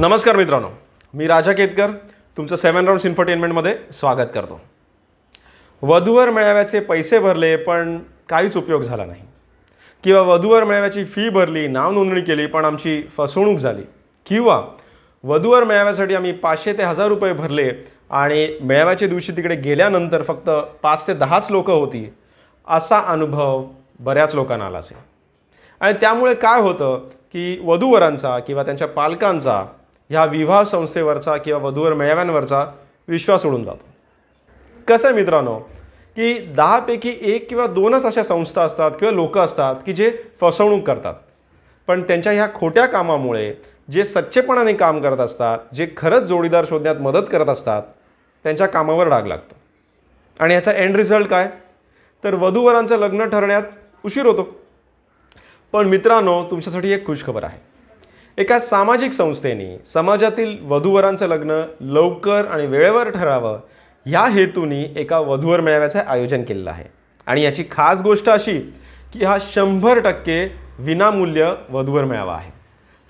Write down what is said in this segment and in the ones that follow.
नमस्कार मित्रांनो मी राजा केतकर तुमचं सेवन राऊंड्स इन्फर्टेनमेंटमध्ये स्वागत करतो वधूवर मिळाव्याचे पैसे भरले पण काहीच उपयोग झाला नाही किंवा वधूवर मिळाव्याची फी भरली नाव नोंदणी केली पण आमची फसवणूक झाली किंवा वधूवर मिळाव्यासाठी आम्ही पाचशे ते हजार रुपये भरले आणि मेळाव्याच्या दिवशी तिकडे गेल्यानंतर फक्त पाच ते दहाच लोकं होती असा अनुभव बऱ्याच लोकांना आला असेल आणि त्यामुळे काय होतं की वधूवरांचा किंवा त्यांच्या पालकांचा ह्या विवाह संस्थेवरचा किंवा वधूवर मेळाव्यांवरचा विश्वास उडून जातो कसं आहे मित्रांनो की दहापैकी एक किंवा दोनच अशा संस्था असतात किंवा लोक असतात की जे फसवणूक करतात पण त्यांच्या ह्या खोट्या कामामुळे जे सच्चेपणाने काम करत असतात जे खरंच जोडीदार शोधण्यात मदत करत असतात त्यांच्या कामावर डाग लागतो आणि याचा एंड रिझल्ट काय तर वधूवरांचं लग्न ठरण्यात उशीर होतो पण मित्रांनो तुमच्यासाठी एक खुशखबर आहे एका सामाजिक संस्थेने समाजातील वधूवरांचं लग्न लवकर आणि वेळेवर ठरावं ह्या हेतूने एका वधूवर मेळाव्याचं आयोजन केलेलं आहे आणि याची खास गोष्ट अशी की हा शंभर टक्के विनामूल्य वधूवर मेळावा आहे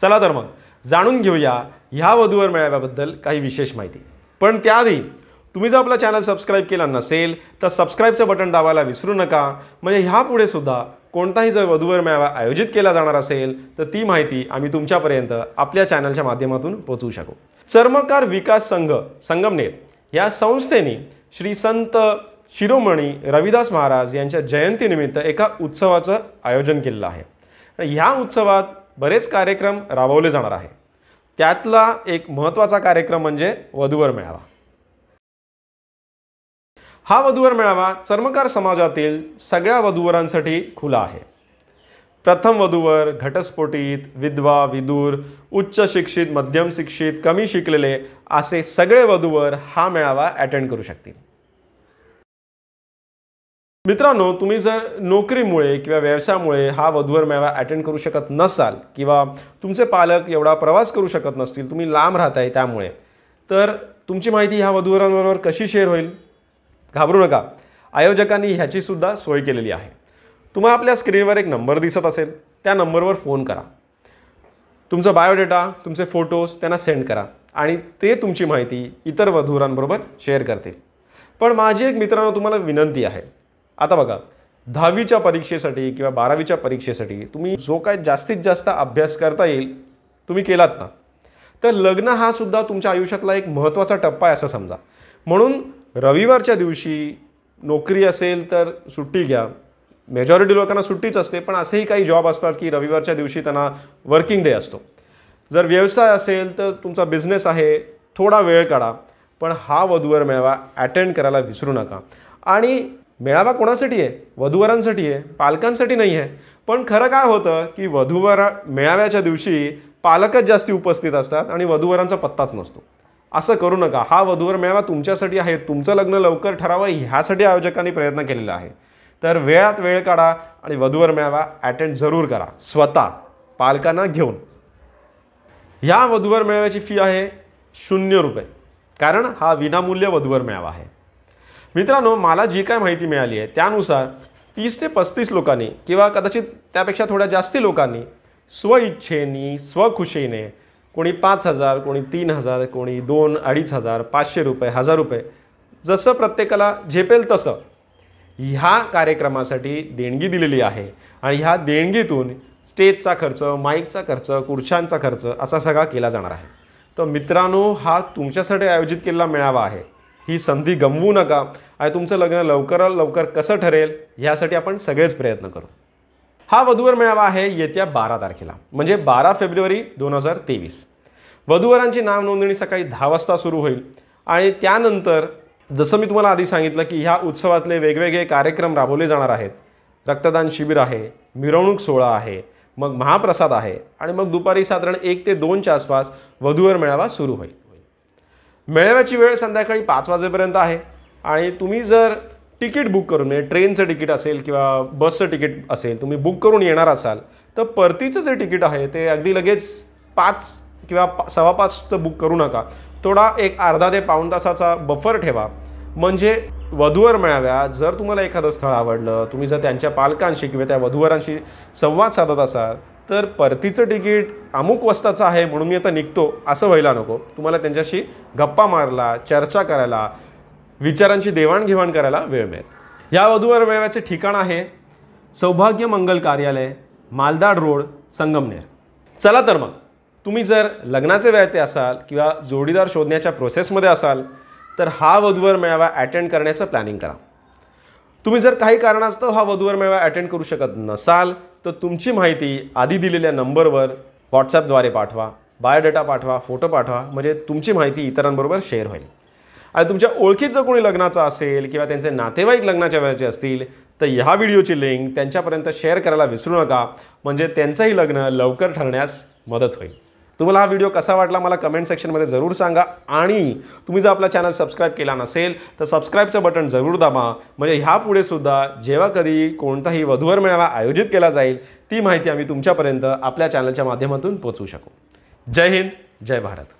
चला तर मग जाणून घेऊया ह्या वधूवर मेळाव्याबद्दल काही विशेष माहिती पण त्याआधी तुम्ही जर आपला चॅनल सबस्क्राईब केला नसेल तर सबस्क्राईबचं बटन दाबायला विसरू नका म्हणजे ह्यापुढे सुद्धा कोणताही जर वधूवर मेळावा आयोजित केला जाणार असेल तर ती माहिती आम्ही तुमच्यापर्यंत आपल्या चॅनलच्या माध्यमातून पोचवू शकू चर्मकार विकास संघ संगमनेर या संस्थेने श्री संत शिरोमणी रविदास महाराज यांच्या जयंतीनिमित्त एका उत्सवाचं आयोजन केलेलं आहे ह्या उत्सवात बरेच कार्यक्रम राबवले जाणार आहे त्यातला एक महत्त्वाचा कार्यक्रम म्हणजे वधूवर मेळावा हा वधूवर मेळावा चर्मकार समाजातील सगळ्या वधूवरांसाठी खुला आहे प्रथम वधूवर घटस्फोटीत विधवा विदूर उच्च शिक्षित मध्यम शिक्षित कमी शिकलेले असे सगळे वधूवर हा मेळावा अटेंड करू शकतील मित्रांनो तुम्ही जर नोकरीमुळे किंवा व्यवसायामुळे हा वधूवर मेळावा अटेंड करू शकत नसाल किंवा तुमचे पालक एवढा प्रवास करू शकत नसतील तुम्ही लांब राहताय त्यामुळे तर तुमची माहिती ह्या वधूवरांबरोबर कशी शेअर होईल घाबरू नका आयोजकांनी ह्याचीसुद्धा सुद्धा सोय केलेली आहे तुम्हाला आपल्या स्क्रीनवर एक नंबर दिसत असेल त्या नंबरवर फोन करा तुमचा बायोडेटा तुमचे फोटोज त्यांना सेंड करा आणि ते तुमची माहिती इतर वधुरांबरोबर शेअर करतील पण माझी एक मित्रांनो तुम्हाला विनंती आहे आता बघा दहावीच्या परीक्षेसाठी किंवा बारावीच्या परीक्षेसाठी तुम्ही जो काय जास्तीत जास्त अभ्यास करता येईल तुम्ही केलात ना तर लग्न हा सुद्धा तुमच्या आयुष्यातला एक महत्त्वाचा टप्पा आहे असं समजा म्हणून रविवारच्या दिवशी नोकरी असेल तर सुट्टी घ्या मेजॉरिटी लोकांना सुट्टीच असते पण असेही काही जॉब असतात की रविवारच्या दिवशी त्यांना वर्किंग डे असतो जर व्यवसाय असेल तर तुमचा बिझनेस आहे थोडा वेळ काढा पण हा वधूवर मेळावा अटेंड करायला विसरू नका आणि मेळावा कोणासाठी आहे वधूवरांसाठी आहे पालकांसाठी नाही आहे पण खरं काय होतं की वधूवरा मेळाव्याच्या दिवशी पालकच जास्ती उपस्थित असतात आणि वधूवरांचा पत्ताच नसतो असं करू नका हा वधूवर मेळावा तुमच्यासाठी आहे तुमचं लग्न लवकर ठरावं ह्यासाठी आयोजकांनी प्रयत्न केलेला आहे तर वेळात वेळ काढा आणि वधूवर मेळावा अटेंड जरूर करा स्वतः पालकांना घेऊन ह्या वधूवर मेळाव्याची फी आहे शून्य रुपये कारण हा विनामूल्य वधूवर मेळावा आहे मित्रांनो मला जी काय माहिती मिळाली आहे त्यानुसार तीस ते पस्तीस लोकांनी किंवा कदाचित त्यापेक्षा थोड्या जास्ती लोकांनी स्वइच्छेने स्वखुशीने कोणी पाच हजार कोणी तीन हजार कोणी दोन अडीच हजार पाचशे रुपये हजार रुपये जसं प्रत्येकाला झेपेल तसं ह्या कार्यक्रमासाठी देणगी दिलेली आहे आणि ह्या देणगीतून स्टेजचा खर्च माईकचा खर्च खुर्शांचा खर्च असा सगळा केला जाणार आहे तर मित्रांनो हा तुमच्यासाठी आयोजित केलेला मेळावा आहे ही संधी गमवू नका आणि तुमचं लग्न लवकरात लवकर कसं ठरेल ह्यासाठी आपण सगळेच प्रयत्न करू हा वधूवर मेळावा आहे येत्या बारा तारखेला म्हणजे बारा फेब्रुवारी दोन हजार तेवीस वधूवरांची नाव नोंदणी सकाळी दहा वाजता सुरू होईल आणि त्यानंतर जसं मी तुम्हाला आधी सांगितलं की ह्या उत्सवातले वेगवेगळे कार्यक्रम राबवले जाणार आहेत रक्तदान शिबिर आहे मिरवणूक सोहळा आहे मग महाप्रसाद आहे आणि मग दुपारी साधारण एक ते दोनच्या आसपास वधूवर मेळावा सुरू होईल मेळाव्याची वेळ संध्याकाळी पाच वाजेपर्यंत आहे आणि तुम्ही जर तिकीट बुक करून म्हणजे ट्रेनचं तिकीट असेल किंवा बसचं तिकीट असेल तुम्ही बुक करून येणार असाल तर परतीचं जे तिकीट आहे ते अगदी लगेच पाच किंवा सव्वा पाचचं बुक करू नका थोडा एक अर्धा ते पाऊण तासाचा बफर ठेवा म्हणजे वधूवर मिळाव्या जर तुम्हाला एखादं स्थळ आवडलं तुम्ही जर त्यांच्या पालकांशी किंवा त्या वधूवरांशी संवाद साधत असाल तर परतीचं तिकीट अमुक वस्ताचं आहे म्हणून मी आता निघतो असं व्हायला नको तुम्हाला त्यांच्याशी गप्पा मारला चर्चा करायला विचारांची देवाणघेवाण करायला वेळ मिळेल या वधूवर मेळाव्याचे ठिकाण आहे सौभाग्य मंगल कार्यालय मालदाड रोड संगमनेर चला तर मग तुम्ही जर लग्नाचे व्हायचे असाल किंवा जोडीदार शोधण्याच्या प्रोसेसमध्ये असाल तर हा वधूवर मेळावा अटेंड करण्याचं प्लॅनिंग करा तुम्ही जर काही कारणास्तव हा वधूवर मेळावा अटेंड करू शकत नसाल तर तुमची माहिती आधी दिलेल्या नंबरवर व्हॉट्सॲपद्वारे पाठवा बायोडेटा पाठवा फोटो पाठवा म्हणजे तुमची माहिती इतरांबरोबर शेअर होईल आणि तुमच्या ओळखीत जर कोणी लग्नाचा असेल किंवा त्यांचे नातेवाईक लग्नाच्या वेळेचे असतील तर ह्या व्हिडिओची लिंक त्यांच्यापर्यंत शेअर करायला विसरू नका म्हणजे त्यांचंही लग्न लवकर ठरण्यास मदत होईल तुम्हाला हा व्हिडिओ कसा वाटला मला कमेंट सेक्शनमध्ये जरूर सांगा आणि तुम्ही जर आपला चॅनल सबस्क्राईब केला नसेल तर सबस्क्राईबचं बटन जरूर दाबा म्हणजे ह्यापुढे सुद्धा जेव्हा कधी कोणताही वधूवर मेळावा आयोजित केला जाईल ती माहिती आम्ही तुमच्यापर्यंत आपल्या चॅनलच्या माध्यमातून पोचवू शकू जय हिंद जय भारत